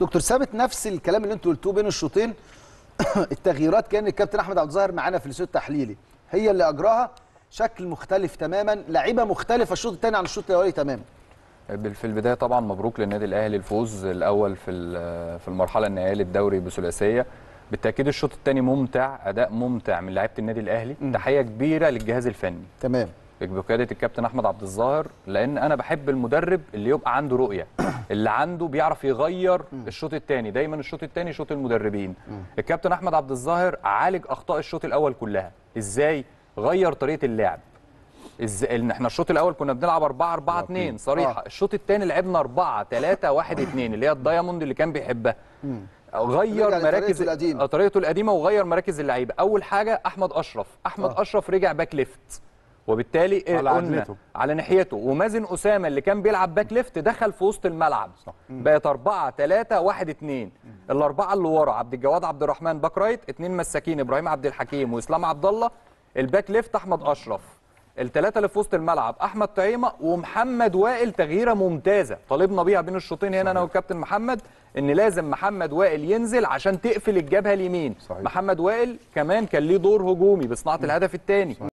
دكتور ثابت نفس الكلام اللي انتوا قلتوه بين الشوطين التغييرات كان الكابتن احمد عبد الظاهر معانا في الاستوديو التحليلي هي اللي اجراها شكل مختلف تماما لعيبه مختلفه الشوط الثاني عن الشوط الاولي تماما في البدايه طبعا مبروك للنادي الاهلي الفوز الاول في في المرحله النهائيه للدوري بثلاثيه بالتاكيد الشوط الثاني ممتع اداء ممتع من لعيبه النادي الاهلي تحيه كبيره للجهاز الفني تمام بقياده الكابتن احمد عبد الظاهر لان انا بحب المدرب اللي يبقى عنده رؤيه اللي عنده بيعرف يغير الشوط الثاني دايما الشوط الثاني شوط المدربين الكابتن احمد عبد الظاهر عالج اخطاء الشوط الاول كلها ازاي غير طريقه اللعب ازاي ان احنا الشوط الاول كنا بنلعب 4 4 2 صريحه الشوط الثاني لعبنا 4 3 1 2 اللي هي الدايموند اللي كان بيحبها غير مراكز آه، طريقته القديمه وغير مراكز اللعيبه اول حاجه احمد اشرف احمد آه. اشرف رجع باك ليفت وبالتالي إيه على قلنا على ناحيته ومازن اسامه اللي كان بيلعب باك ليفت دخل في وسط الملعب صح. بقت 4 3 1 2 الاربعه اللي ورا عبد الجواد عبد الرحمن باك رايت اثنين مساكين ابراهيم عبد الحكيم واسلام عبد الله الباك ليفت احمد اشرف الثلاثه اللي في وسط الملعب احمد طعيمه ومحمد وائل تغييره ممتازه طالبنا بيها بين الشوطين هنا صحيح. انا والكابتن محمد ان لازم محمد وائل ينزل عشان تقفل الجبهه اليمين صحيح. محمد وائل كمان كان ليه دور هجومي بصناعه الهدف الثاني